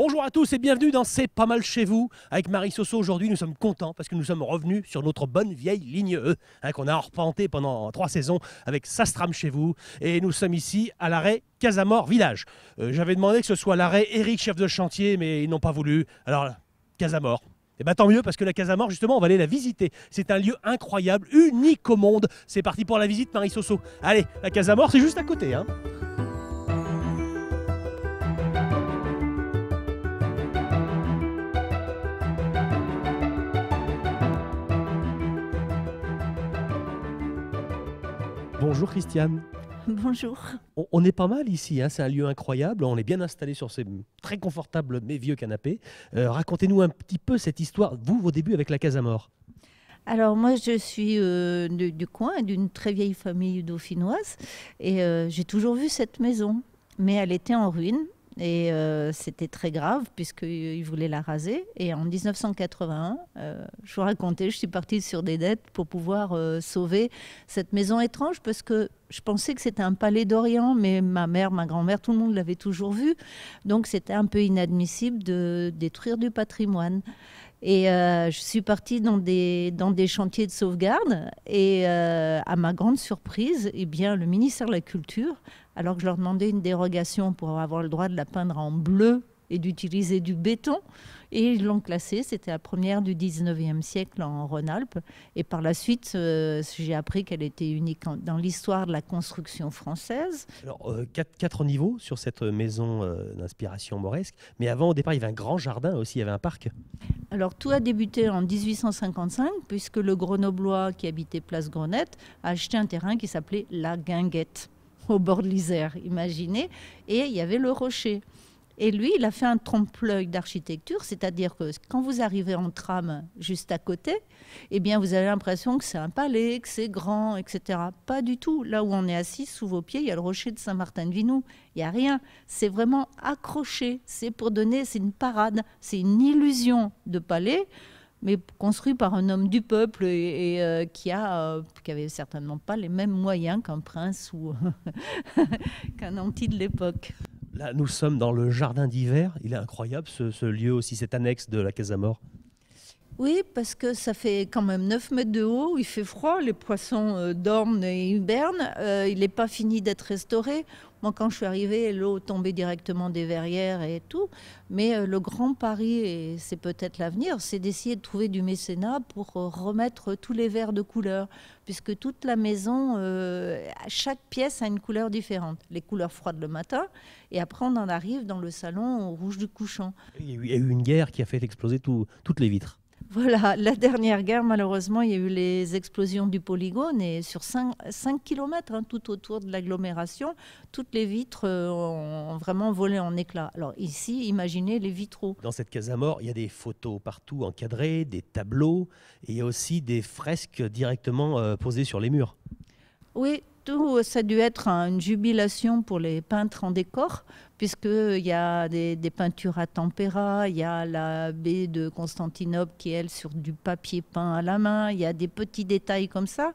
Bonjour à tous et bienvenue dans C'est pas mal chez vous. Avec Marie Soso aujourd'hui, nous sommes contents parce que nous sommes revenus sur notre bonne vieille ligne E hein, qu'on a arpentée pendant trois saisons avec Sastram chez vous. Et nous sommes ici à l'arrêt Casamor Village. Euh, j'avais demandé que ce soit l'arrêt Eric, chef de chantier, mais ils n'ont pas voulu. Alors, Casamor. Et eh ben, tant mieux parce que la Casamor, justement, on va aller la visiter. C'est un lieu incroyable, unique au monde. C'est parti pour la visite, Marie Soso. Allez, la Casamor, c'est juste à côté. Hein. Bonjour Christiane. Bonjour. On, est pas mal ici, hein. c'est un lieu incroyable, on est bien installé sur ces très confortables mais vieux canapés. Euh, racontez-nous un petit peu cette histoire, vous, vos débuts avec la Casamore. Alors moi, je suis euh, du coin, d'une très vieille famille dauphinoise, et euh, j'ai toujours vu cette maison, mais elle était en ruine. Et euh, c'était très grave puisqu'il voulait la raser. Et en 1981, euh, je vous racontais, je suis partie sur des dettes pour pouvoir euh, sauver cette maison étrange parce que je pensais que c'était un palais d'Orient, mais ma mère, ma grand-mère, tout le monde l'avait toujours vu. Donc c'était un peu inadmissible de détruire du patrimoine. Et euh, je suis partie dans des, dans des chantiers de sauvegarde. Et euh, à ma grande surprise, eh bien, le ministère de la Culture, alors que je leur demandais une dérogation pour avoir le droit de la peindre en bleu et d'utiliser du béton, et ils l'ont classée, c'était la première du 19e siècle en Rhône-Alpes. Et par la suite, euh, j'ai appris qu'elle était unique dans l'histoire de la construction française. Alors, quatre, niveaux sur cette maison d'inspiration mauresque. Mais avant, au départ, il y avait un grand jardin aussi, il y avait un parc. Alors tout a débuté en 1855 puisque le Grenoblois qui habitait Place Grenette a acheté un terrain qui s'appelait La Guinguette au bord de l'Isère, imaginez, et il y avait le rocher. Et lui, il a fait un trompe-l'œil d'architecture, c'est-à-dire que quand vous arrivez en tram juste à côté, eh bien, vous avez l'impression que c'est un palais, que c'est grand, etc. Pas du tout. Là où on est assis, sous vos pieds, il y a le rocher de saint martin de vinou Il n'y a rien. C'est vraiment accroché. C'est pour donner, c'est une parade, c'est une illusion de palais mais construit par un homme du peuple et, euh, qui a euh, qui avait certainement pas les mêmes moyens qu'un prince ou qu'un anti de l'époque. Là, nous sommes dans le jardin d'hiver. Il est incroyable ce, ce lieu aussi, cette annexe de la Casa Mort. Oui, parce que ça fait quand même 9 mètres de haut, il fait froid, les poissons euh, dorment et hibernent, euh, il n'est pas fini d'être restauré. Moi, quand je suis arrivée, l'eau tombait directement des verrières et tout. Mais euh, le grand pari, et c'est peut-être l'avenir, c'est d'essayer de trouver du mécénat pour remettre tous les verres de couleur, puisque toute la maison, chaque pièce a une couleur différente. Les couleurs froides le matin, et après on en arrive dans le salon au rouge du couchant. Il y a eu une guerre qui a fait exploser toutes les vitres. Voilà, la dernière guerre, malheureusement, il y a eu les explosions du polygone et sur 5, km hein, tout autour de l'agglomération, toutes les vitres euh, ont vraiment volé en éclats. Alors ici, imaginez les vitraux. Dans cette case à mort, il y a des photos partout encadrées, des tableaux et il y a aussi des fresques directement euh, posées sur les murs. Oui, tout, ça a dû être une jubilation pour les peintres en décor, puisqu'il y a des, peintures à tempéra, il y a la baie de Constantinople qui est, elle, sur du papier peint à la main, il y a des petits détails comme ça.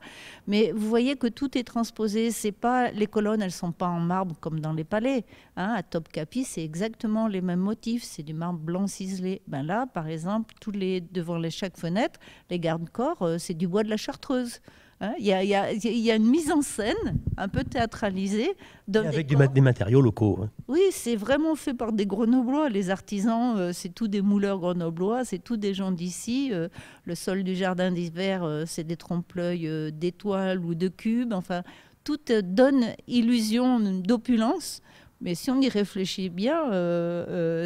Mais vous voyez que tout est transposé, c'est pas, les colonnes, elles sont pas en marbre comme dans les palais. Hein, à Topkapi, c'est exactement les mêmes motifs, c'est du marbre blanc ciselé. Ben là, par exemple, tous les, devant chaque fenêtre, les gardes-corps, euh, c'est du bois de la chartreuse. Hein, il y, a, une mise en scène un peu théâtralisée. Avec des, matériaux locaux. Hein. Oui, c'est vraiment fait par des grenoblois. Les artisans, euh, c'est tous des mouleurs grenoblois, c'est tous des gens d'ici. Euh, le sol du jardin d'hiver, euh, c'est des trompe-l'œil d'étoiles ou de cubes. Enfin, tout donne illusion d'opulence. Mais si on y réfléchit bien,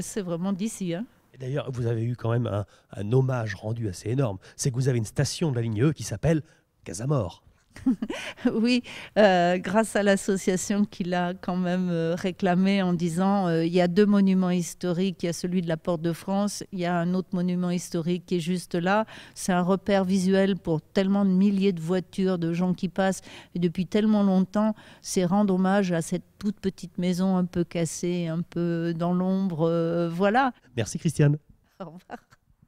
c'est vraiment d'ici. Hein. D'ailleurs, vous avez eu quand même un, un hommage rendu assez énorme. C'est que vous avez une station de la ligne E qui s'appelle Casamor. oui, euh, grâce à l'association qui l'a quand même euh, réclamé en disant euh, il y a deux monuments historiques, il y a celui de la Porte de France, il y a un autre monument historique qui est juste là. C'est un repère visuel pour tellement de milliers de voitures, de gens qui passent. Et depuis tellement longtemps, c'est rendre hommage à cette toute petite maison un peu cassée, un peu dans l'ombre. voilà. Merci Christiane. Au revoir.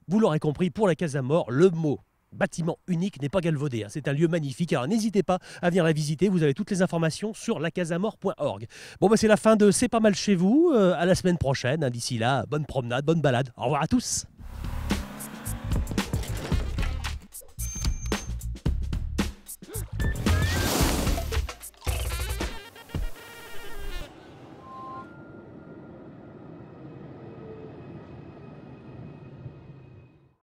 Vous l'aurez compris, pour la mort le mot bâtiment unique n'est pas galvaudé. Hein. C'est un lieu magnifique. Alors n'hésitez pas à venir la visiter. Vous avez toutes les informations sur lacasamort.org. Bon, bah, c'est la fin de C'est pas mal chez vous. Euh, à la semaine prochaine. Hein, d'ici là, bonne promenade, bonne balade. Au revoir à tous.